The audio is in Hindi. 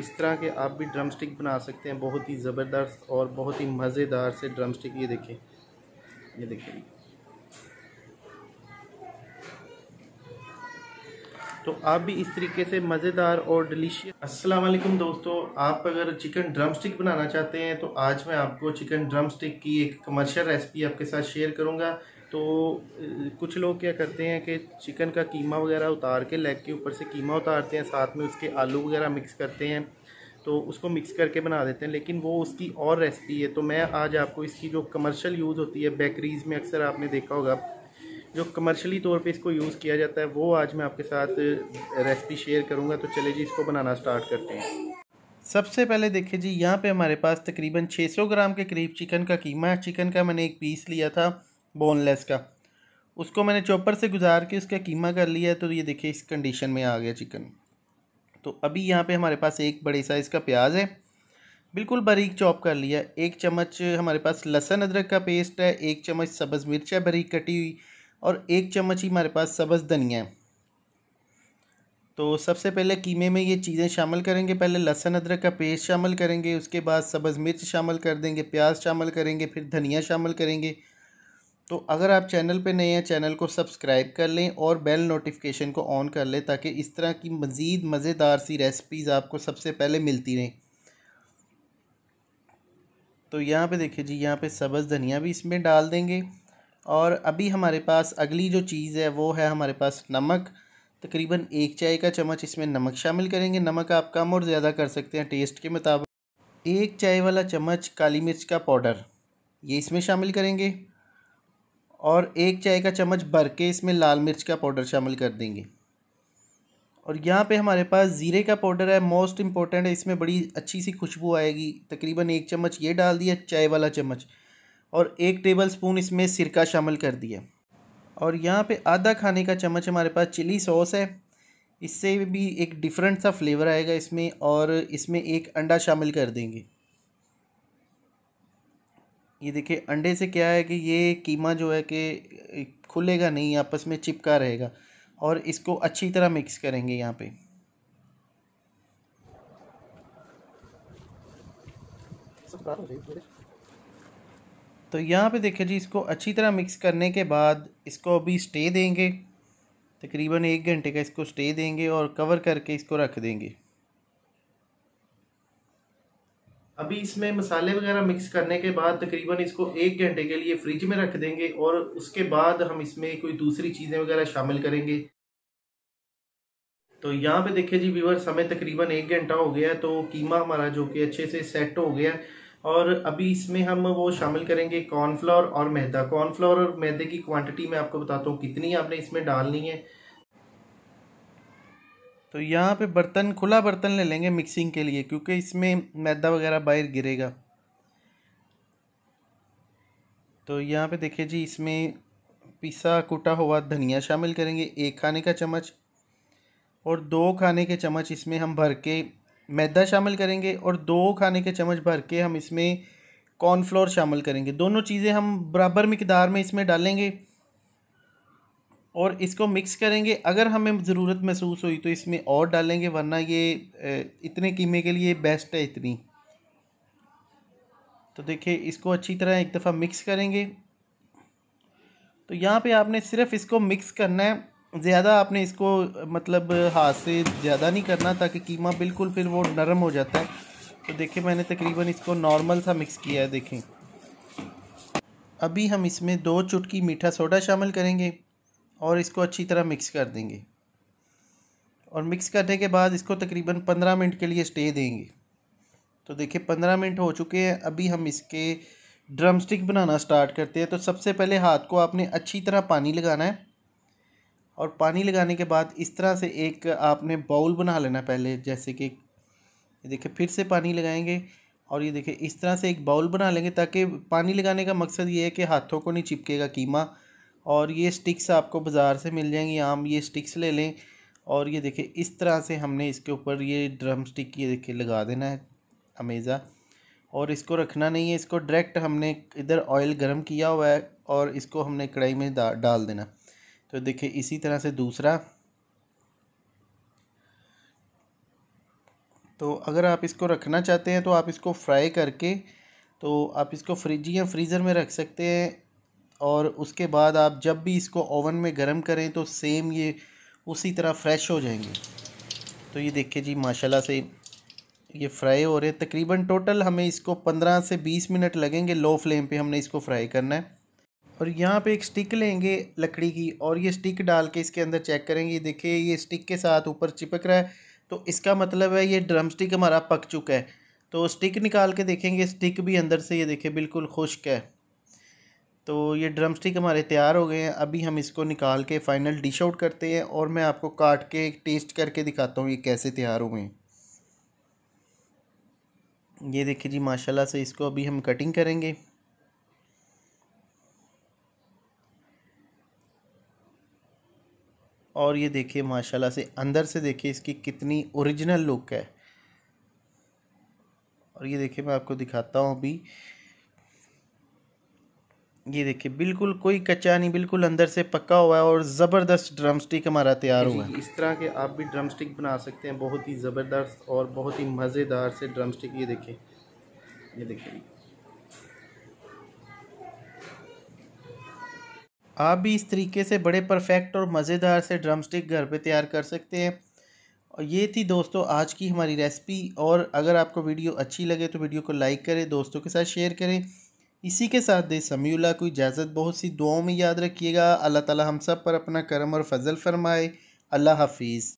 इस तरह के आप भी ड्रम स्टिक बना सकते हैं बहुत ही ज़बरदस्त और बहुत ही मज़ेदार से ड्रम स्टिक ये देखें ये देखें तो आप भी इस तरीके से मज़ेदार और डिलीशियस अस्सलाम वालेकुम दोस्तों आप अगर चिकन ड्रम स्टिक बनाना चाहते हैं तो आज मैं आपको चिकन ड्रम स्टिक की एक कमर्शियल रेसिपी आपके साथ शेयर करूंगा तो कुछ लोग क्या करते हैं कि चिकन का कीमा वगैरह उतार के लेग के ऊपर से कीमा उतारते हैं साथ में उसके आलू वगैरह मिक्स करते हैं तो उसको मिक्स करके बना देते हैं लेकिन वो उसकी और रेसिपी है तो मैं आज आपको इसकी जो कमर्शियल यूज़ होती है बेकरीज़ में अक्सर आपने देखा होगा जो कमर्शली तौर पे इसको यूज़ किया जाता है वो आज मैं आपके साथ रेसिपी शेयर करूँगा तो चले जी इसको बनाना स्टार्ट करते हैं सबसे पहले देखिए जी यहाँ पर हमारे पास तकरीबन छः ग्राम के करीब चिकन का कीमा चिकन का मैंने एक पीस लिया था बोनलेस का उसको मैंने चॉपर से गुजार के उसका कीमा कर लिया है तो ये देखिए इस कंडीशन में आ गया चिकन तो अभी यहाँ पे हमारे पास एक बड़े साइज़ का प्याज है बिल्कुल बारीक चॉप कर लिया एक चम्मच हमारे पास लहसन अदरक का पेस्ट है एक चम्मच सब्ज़ मिर्च है बारीक कटी हुई और एक चम्मच ही हमारे पास सब्ज़ धनिया है तो सबसे पहले कीमे में ये चीज़ें शामिल करेंगे पहले लहसन अदरक का पेस्ट शामिल करेंगे उसके बाद सब्ज़ मिर्च शामिल कर देंगे प्याज शामिल करेंगे फिर धनिया शामिल करेंगे तो अगर आप चैनल पे नए हैं चैनल को सब्सक्राइब कर लें और बेल नोटिफिकेशन को ऑन कर लें ताकि इस तरह की मज़ीद मज़ेदार सी रेसिपीज़ आपको सबसे पहले मिलती रहें तो यहाँ पे देखिए जी यहाँ पे सब्ज़ धनिया भी इसमें डाल देंगे और अभी हमारे पास अगली जो चीज़ है वो है हमारे पास नमक तकरीबन एक चाय का चम्मच इसमें नमक शामिल करेंगे नमक आप कम और ज़्यादा कर सकते हैं टेस्ट के मुताबिक एक चाय वाला चम्मच काली मिर्च का पाउडर ये इसमें शामिल करेंगे और एक चाय का चम्मच भर के इसमें लाल मिर्च का पाउडर शामिल कर देंगे और यहाँ पे हमारे पास ज़ीरे का पाउडर है मोस्ट इम्पॉर्टेंट है इसमें बड़ी अच्छी सी खुशबू आएगी तकरीबन एक चम्मच ये डाल दिया चाय वाला चम्मच और एक टेबल स्पून इसमें सिरका शामिल कर दिया और यहाँ पे आधा खाने का चम्मच हमारे पास चिली सॉस है इससे भी एक डिफरेंट सा फ्लेवर आएगा इसमें और इसमें एक अंडा शामिल कर देंगे ये देखिए अंडे से क्या है कि ये कीमा जो है कि खुलेगा नहीं आपस में चिपका रहेगा और इसको अच्छी तरह मिक्स करेंगे यहाँ पे तो यहाँ पे देखिए जी इसको अच्छी तरह मिक्स करने के बाद इसको अभी स्टे देंगे तकरीबन एक घंटे का इसको स्टे देंगे और कवर करके इसको रख देंगे अभी इसमें मसाले वगैरह मिक्स करने के बाद तकरीबन इसको एक घंटे के लिए फ्रिज में रख देंगे और उसके बाद हम इसमें कोई दूसरी चीज़ें वगैरह शामिल करेंगे तो यहाँ पे देखिए जी व्यूवर्स समय तकरीबन एक घंटा हो गया है तो कीमा हमारा जो कि अच्छे से सेट हो गया है और अभी इसमें हम वो शामिल करेंगे कॉर्नफ्लोर और मैदा कॉर्नफ्लोर और मैदे की क्वांटिटी मैं आपको बताता हूँ कितनी आपने इसमें डालनी है तो यहाँ पे बर्तन खुला बर्तन ले लेंगे मिक्सिंग के लिए क्योंकि इसमें मैदा वगैरह बाहर गिरेगा तो यहाँ पे देखिए जी इसमें पिसा कुटा हुआ धनिया शामिल करेंगे एक खाने का चम्मच और दो खाने के चम्मच इसमें हम भर के मैदा शामिल करेंगे और दो खाने के चम्मच भर के हम इसमें कॉर्नफ्लोर शामिल करेंगे दोनों चीज़ें हम बराबर मकदार में इसमें डालेंगे और इसको मिक्स करेंगे अगर हमें ज़रूरत महसूस हुई तो इसमें और डालेंगे वरना ये इतने कीमे के लिए बेस्ट है इतनी तो देखिए इसको अच्छी तरह एक दफ़ा मिक्स करेंगे तो यहाँ पे आपने सिर्फ इसको मिक्स करना है ज़्यादा आपने इसको मतलब हाथ से ज़्यादा नहीं करना ताकि कीमा बिल्कुल फिर वो नरम हो जाता है तो देखिए मैंने तकरीबन इसको नॉर्मल सा मिक्स किया है देखें अभी हम इसमें दो चुटकी मीठा सोडा शामिल करेंगे और इसको अच्छी तरह मिक्स कर देंगे और मिक्स करने के बाद इसको तकरीबन पंद्रह मिनट के लिए स्टे देंगे तो देखिए पंद्रह मिनट हो चुके हैं अभी हम इसके ड्रम स्टिक बनाना स्टार्ट करते हैं तो सबसे पहले हाथ को आपने अच्छी तरह पानी लगाना है और पानी लगाने के बाद इस तरह से एक आपने बाउल बना लेना पहले जैसे कि देखिए फिर से पानी लगाएंगे और ये देखिए इस तरह से एक बाउल बना लेंगे ताकि पानी लगाने का मकसद ये है कि हाथों को नहीं चिपकेगा कीमा और ये स्टिक्स आपको बाज़ार से मिल जाएंगी आम ये स्टिक्स ले लें और ये देखें इस तरह से हमने इसके ऊपर ये ड्रम स्टिक ये देखिए लगा देना है अमेज़ा और इसको रखना नहीं है इसको डायरेक्ट हमने इधर ऑयल गर्म किया हुआ है और इसको हमने कढ़ाई में डा, डाल देना तो देखिए इसी तरह से दूसरा तो अगर आप इसको रखना चाहते हैं तो आप इसको फ्राई करके तो आप इसको फ्रिज या फ्रीज़र में रख सकते हैं और उसके बाद आप जब भी इसको ओवन में गर्म करें तो सेम ये उसी तरह फ्रेश हो जाएंगे तो ये देखिए जी माशाल्लाह से ये फ्राई हो रहे तकरीबन टोटल हमें इसको पंद्रह से बीस मिनट लगेंगे लो फ्लेम पे हमने इसको फ्राई करना है और यहाँ पे एक स्टिक लेंगे लकड़ी की और ये स्टिक डाल के इसके अंदर चेक करेंगे देखिए ये स्टिक के साथ ऊपर चिपक रहा है तो इसका मतलब है ये ड्रम स्टिक हमारा पक चुका है तो स्टिक निकाल के देखेंगे स्टिक भी अंदर से ये देखे बिल्कुल खुश्क है तो ये ड्रम स्टिक हमारे तैयार हो गए हैं अभी हम इसको निकाल के फाइनल डिश आउट करते हैं और मैं आपको काट के टेस्ट करके दिखाता हूँ ये कैसे तैयार हुए हैं ये देखिए जी माशाल्लाह से इसको अभी हम कटिंग करेंगे और ये देखिए माशाल्लाह से अंदर से देखिए इसकी कितनी ओरिजिनल लुक है और ये देखिए मैं आपको दिखाता हूँ अभी ये देखिए बिल्कुल कोई कच्चा नहीं बिल्कुल अंदर से पक्का हुआ है और ज़बरदस्त ड्रम स्टिक हमारा तैयार हुआ है इस तरह के आप भी ड्रम स्टिक बना सकते हैं बहुत ही ज़बरदस्त और बहुत ही मज़ेदार से ड्रम स्टिक ये देखिए ये देखिए आप भी इस तरीके से बड़े परफेक्ट और मज़ेदार से ड्रम स्टिक घर पे तैयार कर सकते हैं और ये थी दोस्तों आज की हमारी रेसिपी और अगर आपको वीडियो अच्छी लगे तो वीडियो को लाइक करें दोस्तों के साथ शेयर करें इसी के साथ दे समीला को इजाज़त बहुत सी दुआओं में याद रखिएगा अल्लाह ताला हम सब पर अपना करम और फजल फरमाए अल्लाह हाफिज़